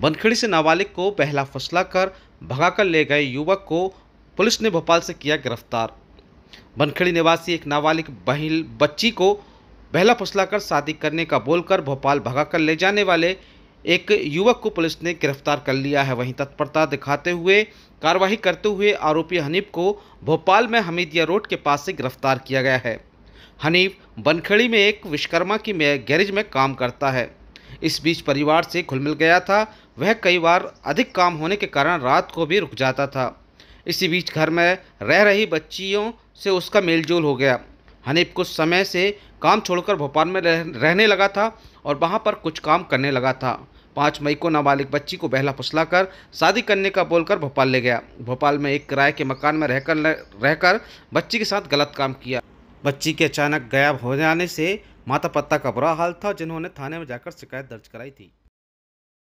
बनखेड़ी से नाबालिग को बहला फसला कर भगाकर ले गए युवक को पुलिस ने भोपाल से किया गिरफ्तार बनखेड़ी निवासी एक नाबालिग बहिल बच्ची को बहला फसला कर शादी करने का बोलकर भोपाल भगाकर ले जाने वाले एक युवक को पुलिस ने गिरफ्तार कर लिया है वहीं तत्परता दिखाते हुए कार्रवाई करते हुए आरोपी हनीफ को भोपाल में हमीदिया रोड के पास से गिरफ्तार किया गया है हनीफ बनखड़ी में एक विश्वकर्मा की गैरेज में काम करता है इस बीच परिवार से खुल मिल गया था वह कई बार अधिक काम होने के कारण रात को भी रुक जाता था इसी बीच घर में रह रही बच्चियों से उसका मेलजोल हो गया हनीफ कुछ समय से काम छोड़कर भोपाल में रहने लगा था और वहाँ पर कुछ काम करने लगा था पाँच मई को नाबालिग बच्ची को बहला फुसला कर शादी करने का बोलकर भोपाल ले गया भोपाल में एक किराए के मकान में रहकर रहकर बच्ची के साथ गलत काम किया बच्ची के अचानक गायब हो जाने से माता पत्ता का बुरा हाल था जिन्होंने थाने में जाकर शिकायत दर्ज कराई थी